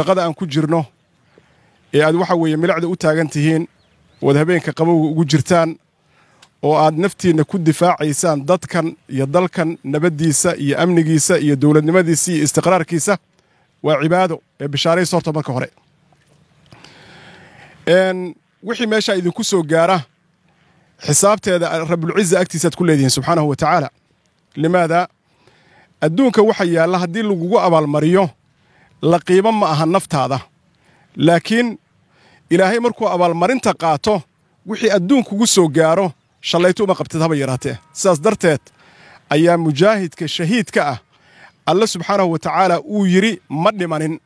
shaqada aan ku jirno ee aad waxa weeye milacda u taagan tihiin oad habeenka qabowga ugu jirtaan oo aad naftiinna ku difaacaysaan dadkan iyo dalkan nabaddiisa iyo amnigiisa iyo dowladnimadiisa iyo istiqraarkiisa waa cibaado ee bishaarays horta marka hore wixii meeshaa idinku soo gaara xisaabteeda rabbulciza agtiisaad ku leedihiin subxaanahu wa tacaala limaadaa adduunka waxa yaalla haddii lagugu abaalmariyo la qiibo ma aha naftaada laakiin ilaahay markuu abaalmarinta qaato wixii adduunkugu soo gaaro shallaytu uma qabtid haba yaraatee sidaas darteed ayaa mujaahidka shahiidka ah alle subxaanahu wa tacaala uu yidhi ma dhimanin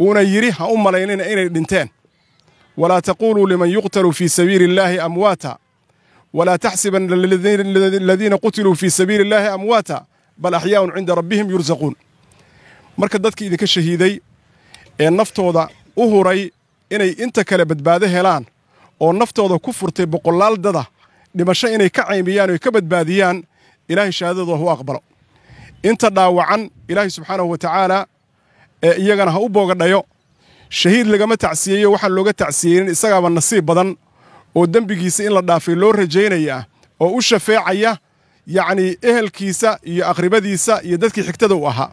uuna yidhi ha u malaynina inay dhinteen walaa taquuluu liman yuqtalu fii sabiili illaahi amwaata walaa taxsibanna aladiina qutiluu fii sabiili illaahi amwaata bal axyaa'un cinda rabbihim yursaquun marka dadkii idinka shahiiday ee naftooda u huray inay inta kale badbaado helaan oo naftooda ku furtay boqolaal dada dhimasho inay ka caymiyaan oy ka badbaadiyaan ilaahay shahaadadooda hu aqbalo inta dhaawacan ilaahay subxaanahu wa tacaalaa ee iyagana ha u boogadhayo shahiid lagama tacsiyeeyo waxaan looga tacsiyeynin isagaaba nasiib badan oo dembigiisa in la dhaafay loo rajaynaya oo u shafeecaya yacnii ehelkiisa iyo aqribadiisa iyo dadkii xigtada u ahaa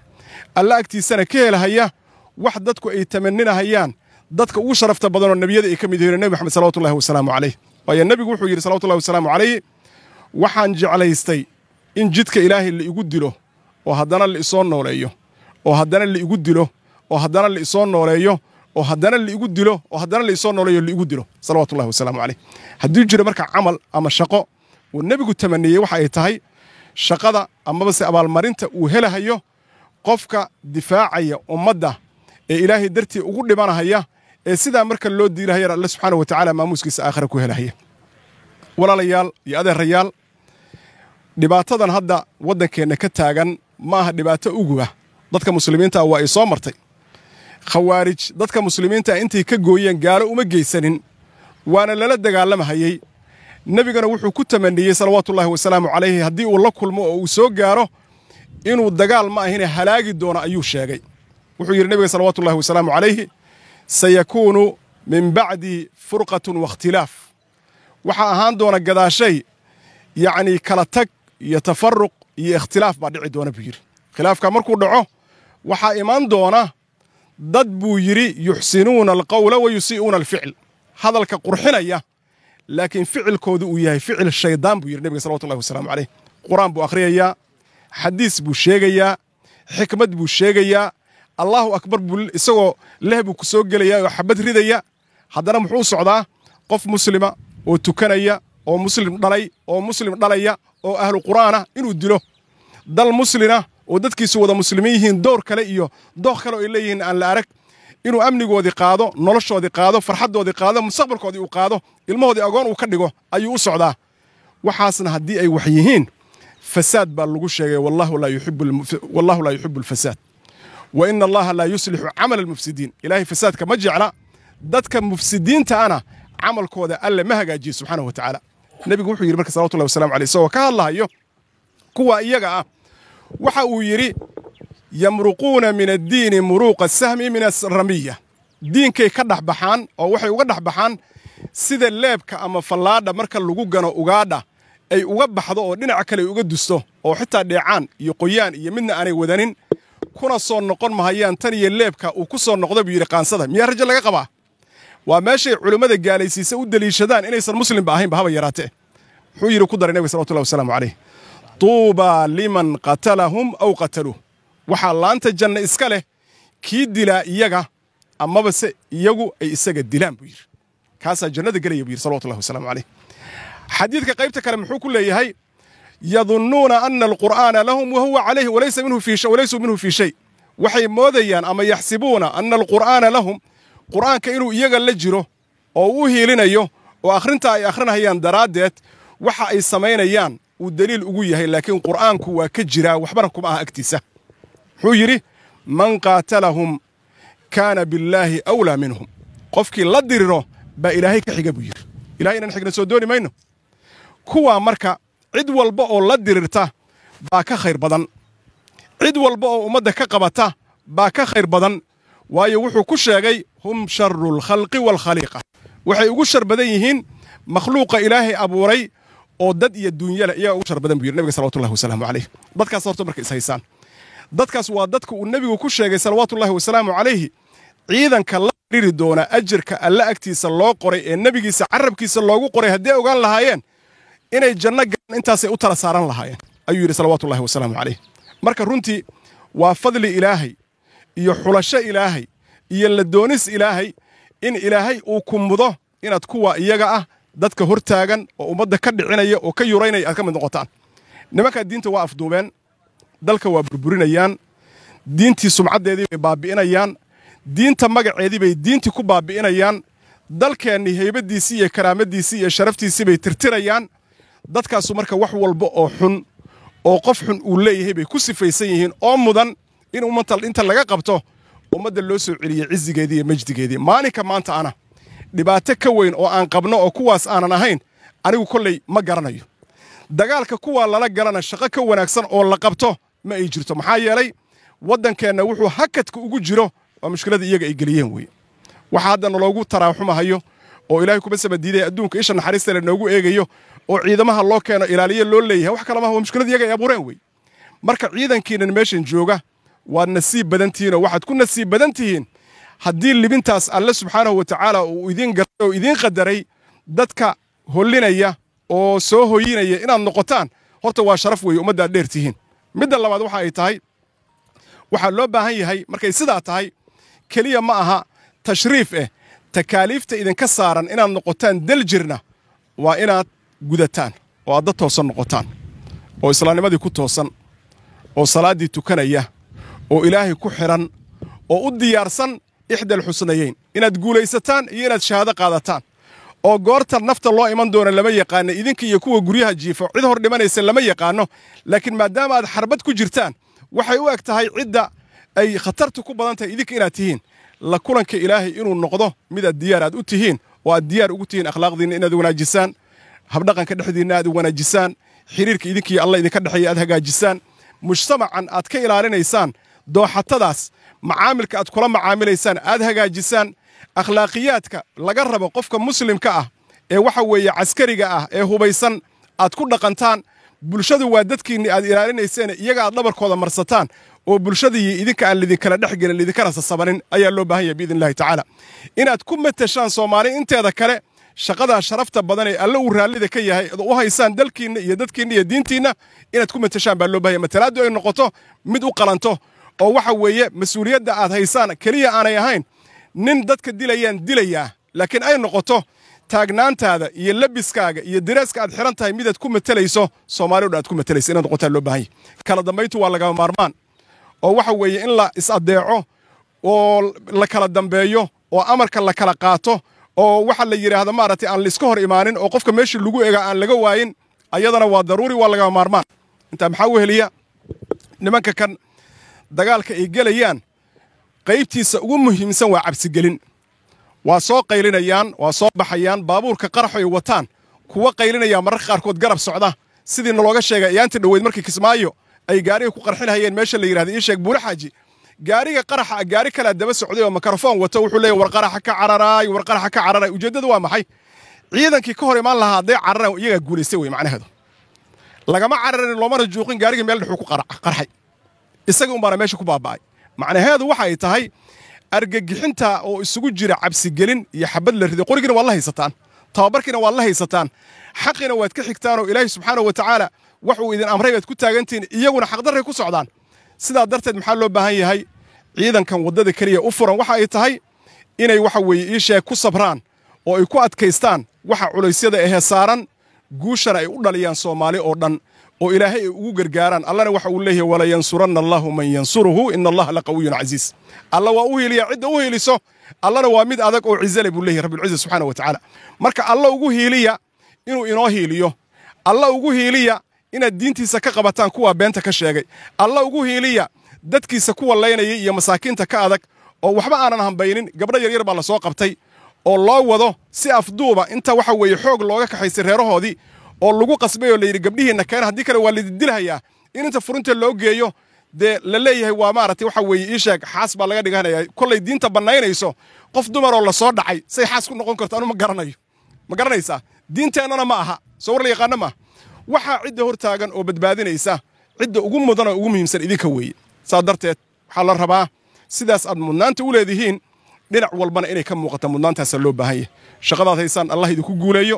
alla agtiisana ka helahaya wax dadku ay tamaninahayaan dadka ugu sharafta badanoo nebiyada ay ka mid yihiin nebi maxamed salawatullahi wasalaamu calayh waayo nebigu wuxuu yidhi salawatullahi wasalaamu calayh waxaan jeclaystay in jidka ilaahay la igu dilo oo haddana la isoo nooleeyo oo haddana la igu dilo oo haddana la isoo nooleeyo oo haddana laigu dilo oo haddana la isoo nooleeyo laigu dilo salawatullahi wasalaamu calayh hadduu jiro marka camal ama shaqo uu nebigu tamaniyey waxa ay tahay shaqada amaba se abaalmarinta uu helahayo qofka difaacaya ummadda ee ilaahay dartii ugu dhimanahaya ee sidaa marka loo diilahayana alle subxaana wa tacaala maamuuskiisa aakhara ku helahaya walaalayaal iyo adeerayaal dhibaatadan hadda waddankeenna ka taagan ma aha dhibaato uguga ah. dadka muslimiintaa waa ay soo martay khawaarij dadka muslimiintaa intay ka gooyeen gaalo uma geysanin waana lala dagaalamahayey nebigana wuxuu ku tamanniyey salawaatullaahi wasalaamu calayhi haddii uu la kulmo oo uu soo gaaro inuu dagaal ma ahine halaagi doono ayuu sheegay wuxuu yidhi nebiga salawaatu ullahi wasalaamu calayhi sayakuunu min bacdi furqatun wakhtilaaf waxaa ahaan doona gadaashay yacnii kala tag iyo tafaruq iyo ikhtilaaf baa dhici doona buu yidhi khilaafkaa markuu dhaco waxaa iman doona dad buu yidhi yuxsinuuna alqawla wa alficil hadalka qurxinaya laakiin ficilkooda uu yahay ficil shaydaan buu yidhi nebiga salawatu ullahi wasalaamu calayh qur-aan buu akhriyayaa xadiis buu sheegayaa xikmad buu sheegayaa allahu akbar buu isagoo leh buu ku soo gelayaa oo xabad ridaya haddana muxuu socdaa qof muslima oo tukanaya oo muslim dhalay oo muslim dhalaya oo ahlu qur'aanah inuu dilo dal muslina oo dadkiisu wada muslimiin yihiin dowr kale iyo dooh kale oo ay leeyihiin aan la arag inuu amnigoodii qaado noloshoodii qaado farxaddoodii qaado mustaqbalkoodii uu qaado ilmahoodii agoon uu ka dhigo ayuu u socdaa waxaasna haddii ay wax yihiin fasaad baa lagu sheegay wallaahu laa yuxibu alfasaad wa ina allaha laa yuslixu camala almufsidiin ilaahay fasaadka ma jecla dadka mufsidiinta ana camalkooda alle ma hagaajiye subxaanahu wa tacaala nebigu wuxuu yidhi marka salawatullahi wasalamu aleyh isagoo ka hadlahayo kuwa iyaga ah waxa uu yidhi yamruquuna min addiini muruuqa sahmi min aramiya diinkay ka dhex baxaan oo waxay uga dhex baxaan sida leebka ama fallaadha marka lagu gano ugaadha ay uga baxdo oo dhinaca kale uga dusto oo xitaa dheecaan iyo qoyaan iyo midna aanay wadanin kuna soo noqon mahayaan tan iyo leebka uu ku soo noqda buu yidhi qaansada miyaa rajo laga qabaa waa meeshay culimmada gaalaysiisa u deliishadaan inaysan muslimba ahaynba haba yaraatee muxuu yidhi ku daray nebiga salawatullahi wasalaamu calayh tuubaa liman qatalahum aw qataluu waxaa laanta janna iska leh kii dilaa iyaga amabase iyagu ay isaga dilaan buu yidhi kaasaa jannada gelaya buu yidhi salawatullahi wasalaamu calayh xadiidka qaybta kale muxuu ku leeyahay yadunnuuna ana alqur'aana lahum wahuwa calayhi walaysuu minhu fii shay waxay moodayaan ama yaxsibuuna anna alqur'aana lahum qur'aanka inuu iyaga la jiro oo u hiilinayo oo akhrinta ay akhrinayaan daraaddeed waxa ay samaynayaan uu daliil ugu yahay laakiin qur'aanku waa ka jiraa waxbana kuma ah agtiisa muxuu yidhi man qaatalahum kaana billaahi awlaa minhum qofkii la diriro baa ilaahay ka xiga buu yidhi ilahay inaan xigna soo dooni mayno kuwaa marka cid walba oo la dirirta baa ka khayr badan cid walba oo ummadda ka qabata baa ka khayr badan waayo wuxuu ku sheegay hum sharu lkhalqi waalkhaliiqa waxay ugu shar badan yihiin makhluuqa ilaahay abuuray oo dad iyo duunyale iyaa ugu shar badan buu yidhi nabiga salawatullahi wasalaamu calayh dadkaas horta marka is dadkaas waa dadka uu nebigu ku sheegay salawaatullahi wasalaamu calayhi ciidanka la xiriiri doona ajirka alla agtiisa loo qoray ee nebigiisa carabkiisa loogu qoray haddii ogaan lahaayeen inay janno galaan intaasay u tala saaran lahaayeen ayuu yidhi salawaatullahi wasalaamu calayh marka runtii waa fadli ilaahay iyo xulasho ilaahay iyo la doonis ilaahay in ilaahay uu ku mudo inaad kuwa iyaga ah dadka hortaagan oo ummadda ka dhicinaya oo ka yuraynaya aad ka mid noqotaan nimankaa diinta waa afduubeen dalka waa burburinayaan diintii sumcaddeedii bay baabi'inayaan diinta magaceedii bay diintii ku baabi'inayaan dalkeennii haybaddiisii iyo karaamadiisii iyo sharaftiisii bay tirtirayaan dadkaasu marka wax walba oo xun oo qof xun uu leeyahay bay ku sifaysan yihiin oo mudan in ummadda inta laga qabto ummadda loo soo celiyay cisigeedii iyo majdigeedii maalinka maanta ana dhibaato ka weyn oo aan qabno oo kuwaas aanan ahayn anigu kolley ma garanayo dagaalka kuwaa lala galana shaqo ka wanaagsan oo la qabto ma ay jirto maxaa yeelay waddankeenna wuxuu hakadka ugu jiro waa mushkilada iyaga ay geliyeen weeye waxaa hadda naloogu taraaxumahayo oo ilaahay kuma diiday adduunka isha naxariista la noogu eegayo oo ciidamaha loo keeno ilaaliyo loo leeyahay wax kale maaha waa mushkilad iyaga ay abuureen wey marka ciidankiinan meeshan jooga waad nasiib oo waxaad ku nasiib badan tihiin haddii libintaas alle subxaanahu wa tacaala uu idiin gartay oo idiin qadaray dadka hollinaya oo soo hoyinaya inaad noqotaan horta waa sharaf weeye ummaddaad dheer tihiin midda labaad waxa ay tahay waxaa loo baahan yahay markay sidaa tahay keliya ma aha tashriif eh takaaliifta idinka saaran inaad noqotaan dal jirna waa inaad gudataan oo aad da toosan noqotaan oo islaamnimadii ku toosan oo salaaddii tukanaya oo ilaahay ku xidhan oo u diyaarsan ixdal xusnayeyn inaad guulaysataan iyo inaad shahaado qaadataan oo goorta nafta loo iman doona lama yaqaano idinka iyo kuwa guryaha jiifo cid hor dhimanaysa lama yaqaano laakiin maadaama aad xarbad ku jirtaan waxay u eg tahay cidda ay khatartu ku badan tahay idinka inaad tihiin la kulanka ilaahay inuu noqdo midaad diyaar aad u tihiin oo aad diyaar ugu tihiin akhlaaqdiinna inaad wanaajisaan habdhaqanka dhexdiinna aad wanaajisaan xiriirka idinkiiyo alla idinka dhexeeya aad hagaajisaan mujtamacan aad ka ilaalinaysaan dooxatadaas macaamilka aad kula macaamilaysaan aad hagaajisaan akhlaaqiyaadka laga rabo qofka muslimka ah ee waxa weeye caskariga ah ee hubaysan aad ku dhaqantaan bulshadu waa dadkiinni aad ilaalinayseen iyaga aad dhabarkooda marsataan oo bulshadii idinka aan lidinkala dhexgelin lidinkana sasabanin ayaa loo baahan yahay biidnillahi tacaala inaad ku matashaan soomaali inteeda kale shaqadaa sharafta badan ee alle uu raallida ka yahay u haysaan dalkiinna iyo dadkiinna iyo diintiinna inaad ku matashaan baa loo bahaya matalaaddu ay noqoto mid u qalanto oo waxa weeye mas-uuliyadda aad haysaan keliya aanay ahayn nin dadka dilayaan dilayaa laakiin ay noqoto taagnaantaada iyo labiskaaga iyo dareeska aad xiran tahay midaad ku matelayso soomaalidha aad ku matelayso inaad noqotaa loo baahan yahy kala dambayntu waa lagama maarmaan oo waxa weeye in la is-addeeco oo la kala dambeeyo oo amarka la kala qaato oo waxa la yidhaahda maaragtay aan laiska hor imaanin oo qofka meesha lagu ega aan laga waayin ayadana waa daruuri waa lagama maarmaan intaa maxaa u heliya nimanka kan dagaalka ay gelayaan qaybtiisa ugu muhiimsan waa cabsigelin waa soo qaylinayaan waa soo baxayaan baabuurka qaraxoy wataan kuwa qaylinaya mararka qaarkood garab socda sidii nalooga sheegay ayaantii dhoweyd markii kismaayo ay gaariga ku qarxinhayeen meesha la yidhahda ii sheeg buure xaaji gaariga qaraxa gaari kalea daba socday oo makarofoon wata wuxuu leeyahy war ka cararaay war ka cararaay ujeeddadu waa maxay ciidankii ka hor imaan lahaa hadday cararan iyagaa guulaystay wey macnaheedu lagama cararin loomana juuqin gaarigii meel dhexuu ku qarxay isaga umbaana meesha ku baaba'ay macnaheedu waxa ay tahay argagixinta oo isugu jira cabsigelin iyo xabad la riday qorigiina waad la haysataan tababarkiina waad la haysataan xaqiina waad ka xigtaan oo ilaahay subxaana wa tacaala wax uu idin amray baad ku taagantihiin iyaguna xaqdarray ku socdaan sidaa darteed maxaa loo baahan yahay ciidankan waddada keliya u furan waxa ay tahay inay waxa weeye iisheeg ku sabraan oo ay ku adkaystaan waxa culaysyada ahee saaran guushana ay u dhaliyaan soomaali oo dhan oo ilaahay ay ugu gargaaraan allana waxa uu leeyahay walayansuranna allaahu man yansuruhu ina allaha la qawiyun casiis alla waa u hiiliya cidda u hiiliso allana waa mid adag oo cizale buu leeyahy rabbilciza subxaana wa tacaala marka alla ugu hiiliya inuu inoo hiiliyo alla ugu hiiliya inaad diintiisa ka qabataan kuwaa beenta ka sheegay alla ugu hiiliya dadkiisa kuwa laynayay iyo masaakiinta ka adag oo waxba aanan hambaynin gabdho yaryar baa la soo qabtay oo loo wado si afduuba inta waxa weeye xoog looga kaxaysay reerahoodii oo lagu qasbay oo layidhi gabdhihiinna keena haddii kale waa ladidilhayaa in inta furinta loo geeyo dee la leeyahay waa maaragtay waxa weeye ii xaas baa laga dhiganayaa kollay diinta bannaynayso qof dumaroo lasoo dhacay say xaas ku noqon karto anu garanayo ma garanaysaa diinteennana ma aha soo war la yaqaana maaha waxaa cidda hor oo badbaadinaysa cidda ugu mudan oo ugu muhiimsan idinka weeye saa darteed waxaa la rabaa sidaas aad mudnaanta u leedihiin dhinac walbana inay ka muuqata mudnaantaasa loo baahan yahay shaqadaad haysaan allah idinku guuleeyo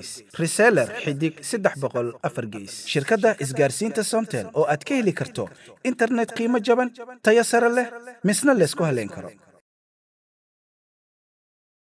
gees reseller xidig gees shirkadda isgaarsiinta somtel oo aad ka heli karto internet qiimo jaban tayo sare leh misna laysku haleen karo